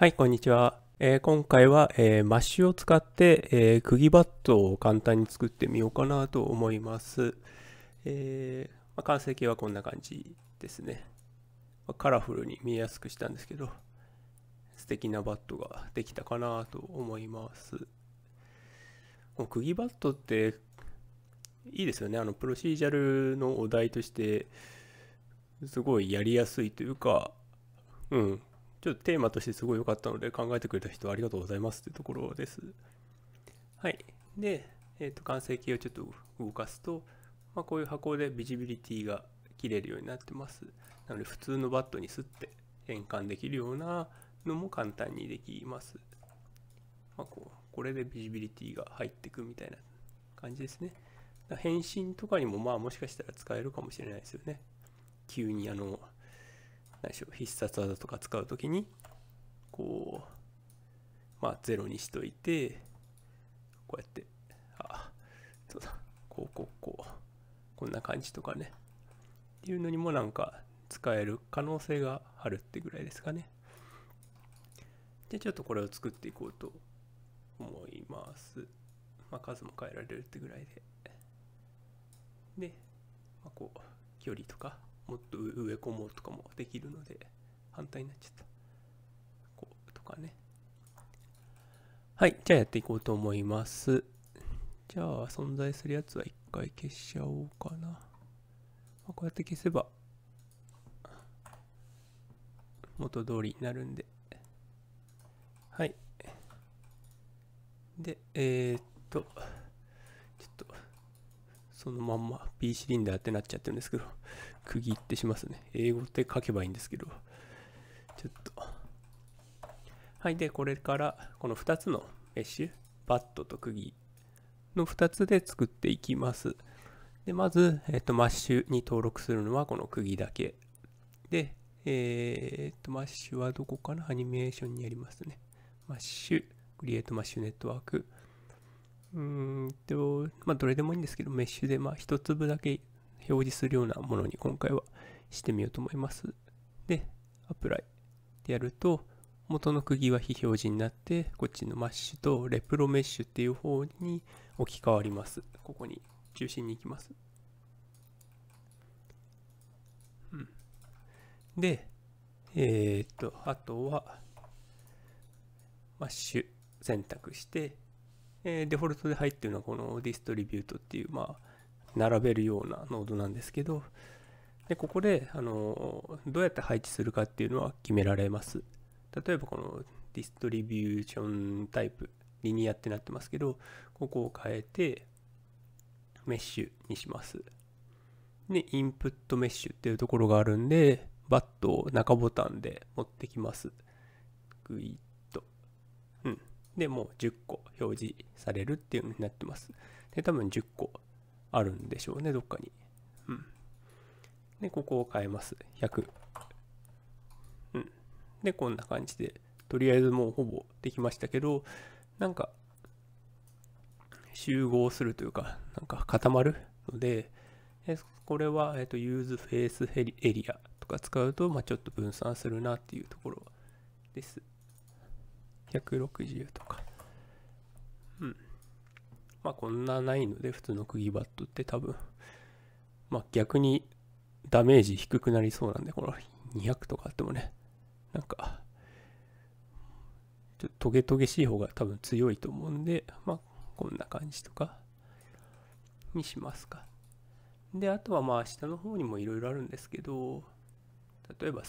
はい、こんにちは。えー、今回は、えー、マッシュを使って、えー、釘バットを簡単に作ってみようかなと思います。えまあ、完成形はこんな感じですね。まあ、カラフルに見えやすくしたんですけど、素敵なバットができたかなと思います。もう釘バットっていいですよね。あのプロシージャルのお題として、すごいやりやすいというか、うん、ちょっとテーマとしてすごい良かったので考えてくれた人ありがとうございますというところです。はい。で、えー、と完成形をちょっと動かすと、まあ、こういう箱でビジビリティが切れるようになってます。なので普通のバットにすって変換できるようなのも簡単にできます。まあ、こうこれでビジビリティが入ってくみたいな感じですね。返信とかにもまあもしかしたら使えるかもしれないですよね。急にあの何し必殺技とか使う時にこうまあゼロにしといてこうやってあそうだこうこうこうこんな感じとかねっていうのにもなんか使える可能性があるってぐらいですかねじあちょっとこれを作っていこうと思いますまあ数も変えられるってぐらいでで、まあ、こう距離とかもっと植え込もうとかもできるので反対になっちゃったこうとかねはいじゃあやっていこうと思いますじゃあ存在するやつは一回消しちゃおうかな、まこうやって消せば元通りになるんではいでえー、っとちょっとそのまんま B シリンダーってなっちゃってるんですけど区切ってしますね。英語って書けばいいんですけど。ちょっと。はい。で、これからこの2つのメッシュ、バットと釘の2つで作っていきます。で、まず、えっ、と、マッシュに登録するのはこの釘だけ。で、えっ、と、マッシュはどこかなアニメーションにありますね。マッシュ、クリエイトマッシュネットワーク。うんと、まあ、どれでもいいんですけど、メッシュで、まあ、粒だけ表示するようなものに今回はしてみようと思います。で、アプライってやると、元の釘は非表示になって、こっちのマッシュとレプロメッシュっていう方に置き換わります。ここに中心に行きます。うん、で、えー、っと、あとは、マッシュ選択して、えー、デフォルトで入ってるのはこのディストリビュートっていう、まあ、並べるようなノードなんですけどでここであのどうやって配置するかっていうのは決められます例えばこのディストリビューションタイプリニアってなってますけどここを変えてメッシュにしますでインプットメッシュっていうところがあるんでバットを中ボタンで持ってきますグイッとうんでもう10個表示されるっていうのになってますで多分10個あるんでしょうね、どっかに。うん。で、ここを変えます。100。うん。で、こんな感じで、とりあえずもうほぼできましたけど、なんか、集合するというか、なんか固まるので、これは、えっと、use face エリアとか使うと、まあ、ちょっと分散するなっていうところです。160とか。まあこんなないので、普通の釘バットって多分、まあ逆にダメージ低くなりそうなんで、この200とかあってもね、なんか、ちょっとトゲトゲしい方が多分強いと思うんで、まあこんな感じとかにしますか。で、あとはまあ下の方にもいろいろあるんですけど、例えば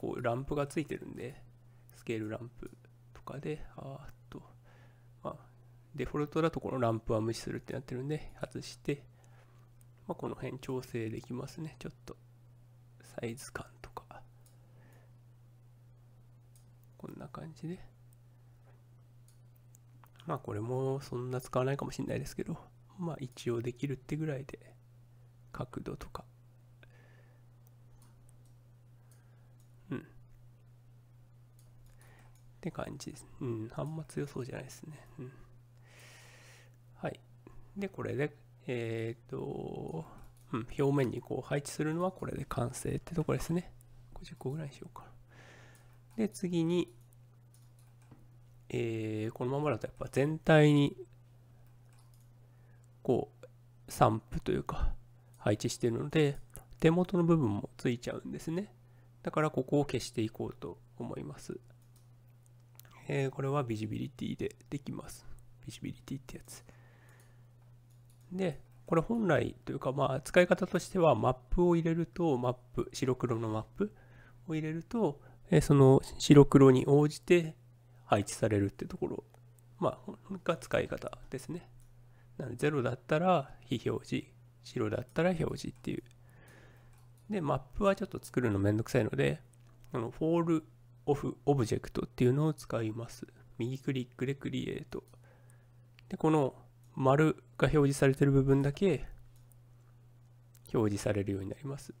こうランプがついてるんで、スケールランプとかで、ああ、デフォルトだとこのランプは無視するってなってるんで、外して、まあ、この辺調整できますね。ちょっと、サイズ感とか。こんな感じで。まあ、これもそんな使わないかもしれないですけど、まあ、一応できるってぐらいで、角度とか。うん。って感じです。うん、あんま強そうじゃないですね。うん。で、これで、えっ、ー、と、うん、表面にこう配置するのはこれで完成ってとこですね。50個ぐらいにしようか。で、次に、えー、このままだとやっぱ全体に、こう、散布というか、配置してるので、手元の部分もついちゃうんですね。だからここを消していこうと思います。えー、これはビジビリティでできます。ビジビリティってやつ。で、これ本来というか、まあ、使い方としてはマップを入れると、マップ、白黒のマップを入れると、えその白黒に応じて配置されるってところ、まあ、が使い方ですね。なので、0だったら非表示、白だったら表示っていう。で、マップはちょっと作るのめんどくさいので、このフォールオフオブジェクトっていうのを使います。右クリックでクリエイト。で、この丸が表示されている部分だけ表示されるようになります。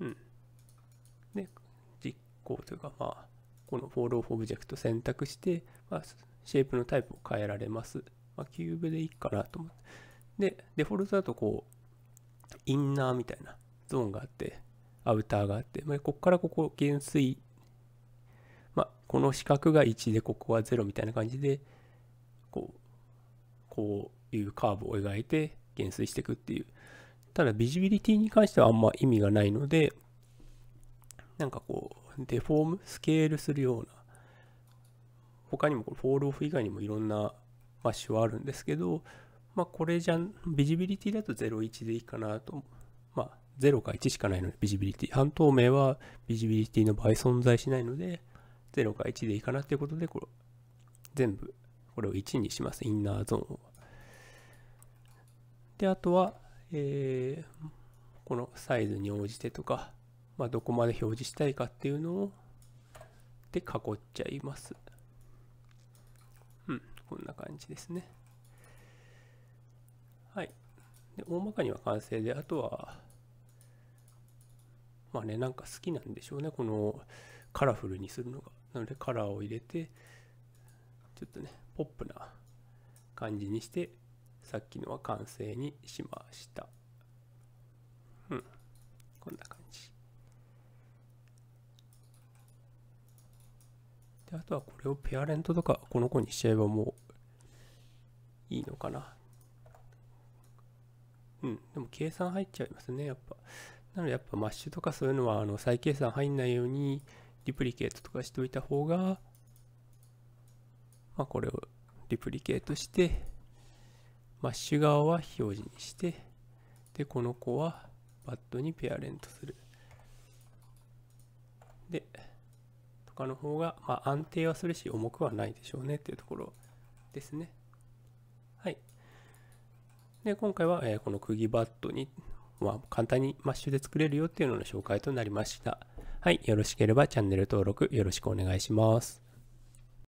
うん。で、実行というか、まあ、このフォローオブジェクト選択して、まあ、シェイプのタイプを変えられます。まあ、キューブでいいかなと思って。で、デフォルトだとこう、インナーみたいなゾーンがあって、アウターがあって、まあ、ここからここ減衰、まあ、この四角が1でここは0みたいな感じで、こう、こういうカーブを描いて減衰していくっていう。ただ、ビジビリティに関してはあんま意味がないので、なんかこう、デフォーム、スケールするような、他にもこれフォールオフ以外にもいろんなマッシュはあるんですけど、まあこれじゃ、ビジビリティだと0、1でいいかなと。まあ0か1しかないので、ビジビリティ。半透明はビジビリティの場合存在しないので、0か1でいいかなっていうことで、これ、全部これを1にします、インナーゾーンを。で、あとは、えー、このサイズに応じてとか、まあ、どこまで表示したいかっていうのを、で囲っちゃいます。うん、こんな感じですね。はい。で、大まかには完成で、あとは、まあね、なんか好きなんでしょうね、このカラフルにするのが。なので、カラーを入れて、ちょっとねポップな感じにしてさっきのは完成にしましたうんこんな感じであとはこれをペアレントとかこの子にしちゃえばもういいのかなうんでも計算入っちゃいますねやっぱなのでやっぱマッシュとかそういうのはあの再計算入んないようにリプリケートとかしておいた方がまあ、これをリプリケートして、マッシュ側は表示にして、で、この子はバッドにペアレントする。で、とかの方が、まあ、安定はするし、重くはないでしょうねっていうところですね。はい。で、今回は、えー、この釘バットに、まあ、簡単にマッシュで作れるよっていうのの紹介となりました。はい。よろしければチャンネル登録よろしくお願いします。